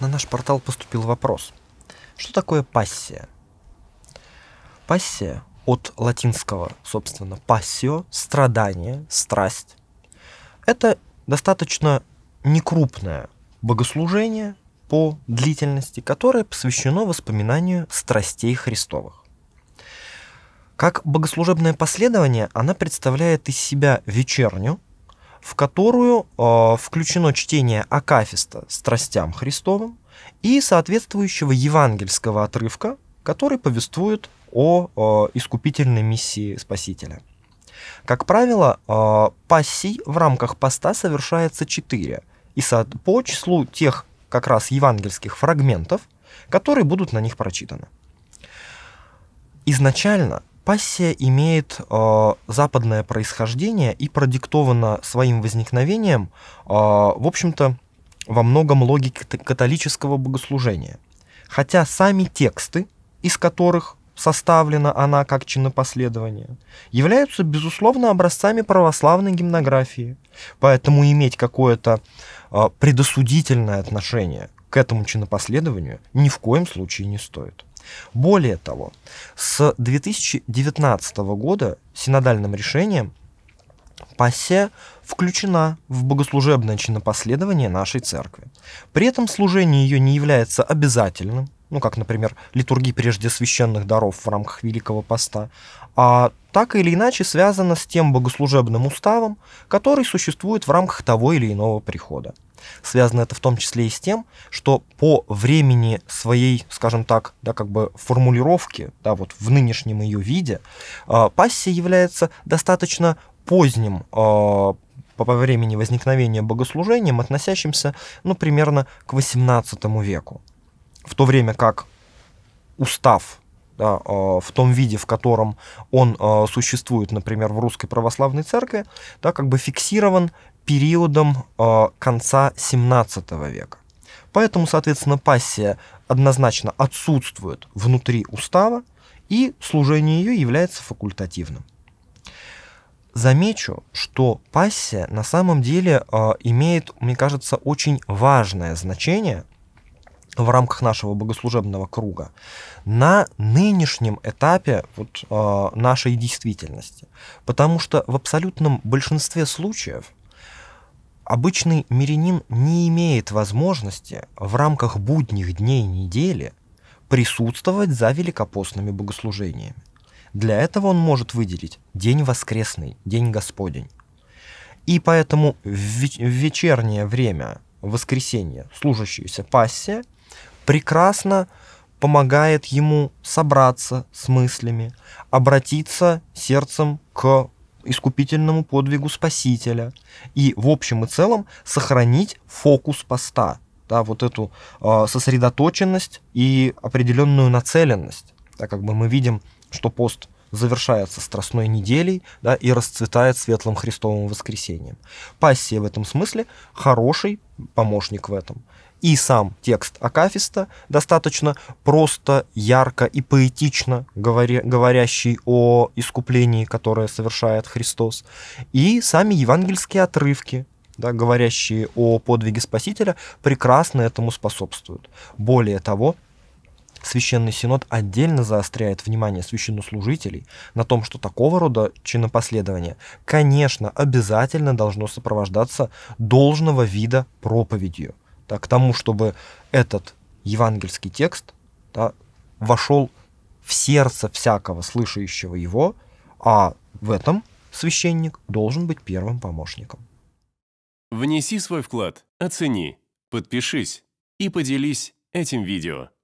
На наш портал поступил вопрос. Что такое пассия? Пассия от латинского, собственно, пассио, страдание, страсть. Это достаточно некрупное богослужение по длительности, которое посвящено воспоминанию страстей Христовых. Как богослужебное последование, она представляет из себя вечерню, в которую э, включено чтение Акафиста «Страстям Христовым» и соответствующего евангельского отрывка, который повествует о э, искупительной миссии Спасителя. Как правило, э, пассий в рамках поста совершается четыре, и со, по числу тех как раз евангельских фрагментов, которые будут на них прочитаны. Изначально Пассия имеет э, западное происхождение и продиктована своим возникновением, э, в общем-то, во многом логике католического богослужения. Хотя сами тексты, из которых составлена она как чинопоследование, являются, безусловно, образцами православной гимнографии. Поэтому иметь какое-то э, предосудительное отношение к этому чинопоследованию ни в коем случае не стоит. Более того, с 2019 года синодальным решением пассия включена в богослужебное чинопоследование нашей церкви. При этом служение ее не является обязательным, ну как, например, литургии прежде священных даров в рамках Великого Поста, а так или иначе связано с тем богослужебным уставом, который существует в рамках того или иного прихода. Связано это в том числе и с тем, что по времени своей, скажем так, да, как бы формулировки, да, вот в нынешнем ее виде, э, пассия является достаточно поздним э, по времени возникновения богослужением, относящимся, ну, примерно к XVIII веку. В то время как устав да, а, в том виде, в котором он существует, например, в Русской Православной Церкви, да, как бы фиксирован периодом а, конца 17 века. Поэтому, соответственно, пассия однозначно отсутствует внутри устава, и служение ее является факультативным. Замечу, что пассия на самом деле э, имеет, мне кажется, очень важное значение в рамках нашего богослужебного круга на нынешнем этапе вот, э, нашей действительности. Потому что в абсолютном большинстве случаев – Обычный мирянин не имеет возможности в рамках будних дней недели присутствовать за великопостными богослужениями. Для этого он может выделить день воскресный, день Господень. И поэтому в вечернее время воскресенья, служащееся пассе, прекрасно помогает ему собраться с мыслями, обратиться сердцем к искупительному подвигу Спасителя и в общем и целом сохранить фокус поста, да, вот эту э, сосредоточенность и определенную нацеленность, так как бы мы видим, что пост завершается страстной неделей да, и расцветает светлым Христовым воскресением. Пассия в этом смысле хороший помощник в этом и сам текст Акафиста достаточно просто, ярко и поэтично говорящий о искуплении, которое совершает Христос, и сами евангельские отрывки, да, говорящие о подвиге Спасителя, прекрасно этому способствуют. Более того, Священный Синод отдельно заостряет внимание священнослужителей на том, что такого рода чинопоследование, конечно, обязательно должно сопровождаться должного вида проповедью да, к тому, чтобы этот евангельский текст да, вошел в сердце всякого слышащего его, а в этом священник должен быть первым помощником. Внеси свой вклад, оцени, подпишись и поделись этим видео.